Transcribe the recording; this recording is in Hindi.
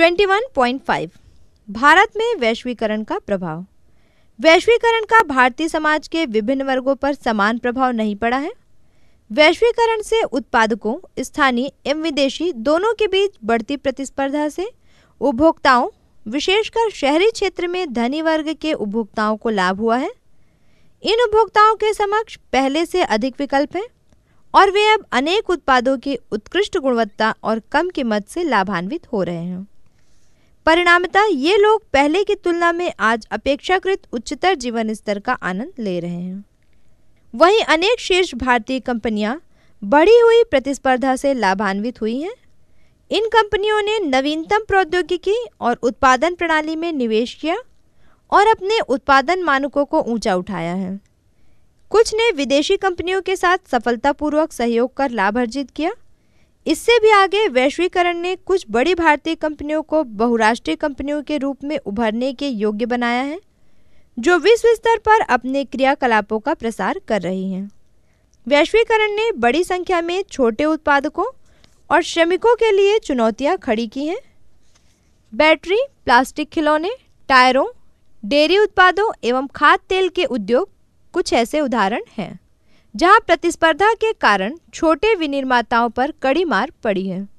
21.5 भारत में वैश्वीकरण का प्रभाव वैश्वीकरण का भारतीय समाज के विभिन्न वर्गों पर समान प्रभाव नहीं पड़ा है वैश्वीकरण से उत्पादकों स्थानीय एवं विदेशी दोनों के बीच बढ़ती प्रतिस्पर्धा से उपभोक्ताओं विशेषकर शहरी क्षेत्र में धनी वर्ग के उपभोक्ताओं को लाभ हुआ है इन उपभोक्ताओं के समक्ष पहले से अधिक विकल्प हैं और वे अब अनेक उत्पादों की उत्कृष्ट गुणवत्ता और कम कीमत से लाभान्वित हो रहे हैं परिणामतः ये लोग पहले की तुलना में आज अपेक्षाकृत उच्चतर जीवन स्तर का आनंद ले रहे हैं वहीं अनेक शीर्ष भारतीय कंपनियां बढ़ी हुई प्रतिस्पर्धा से लाभान्वित हुई हैं इन कंपनियों ने नवीनतम प्रौद्योगिकी और उत्पादन प्रणाली में निवेश किया और अपने उत्पादन मानकों को ऊंचा उठाया है कुछ ने विदेशी कंपनियों के साथ सफलतापूर्वक सहयोग कर लाभ अर्जित किया इससे भी आगे वैश्वीकरण ने कुछ बड़ी भारतीय कंपनियों को बहुराष्ट्रीय कंपनियों के रूप में उभरने के योग्य बनाया है जो विश्व स्तर पर अपने क्रियाकलापों का प्रसार कर रही हैं वैश्वीकरण ने बड़ी संख्या में छोटे उत्पादकों और श्रमिकों के लिए चुनौतियां खड़ी की हैं बैटरी प्लास्टिक खिलौने टायरों डेयरी उत्पादों एवं खाद तेल के उद्योग कुछ ऐसे उदाहरण हैं जहां प्रतिस्पर्धा के कारण छोटे विनिर्माताओं पर कड़ी मार पड़ी है